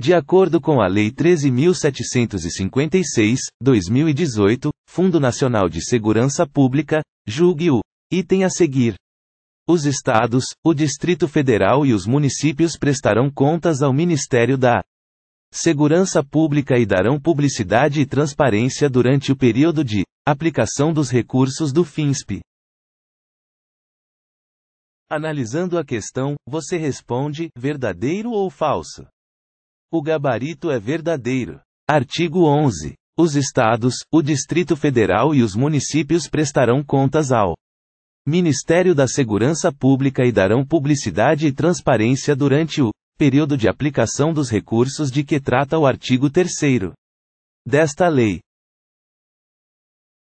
De acordo com a Lei 13.756, 2018, Fundo Nacional de Segurança Pública, julgue o item a seguir. Os estados, o Distrito Federal e os municípios prestarão contas ao Ministério da Segurança Pública e darão publicidade e transparência durante o período de aplicação dos recursos do FINSP. Analisando a questão, você responde verdadeiro ou falso? O gabarito é verdadeiro. Artigo 11. Os estados, o Distrito Federal e os municípios prestarão contas ao Ministério da Segurança Pública e darão publicidade e transparência durante o período de aplicação dos recursos de que trata o artigo 3 desta lei.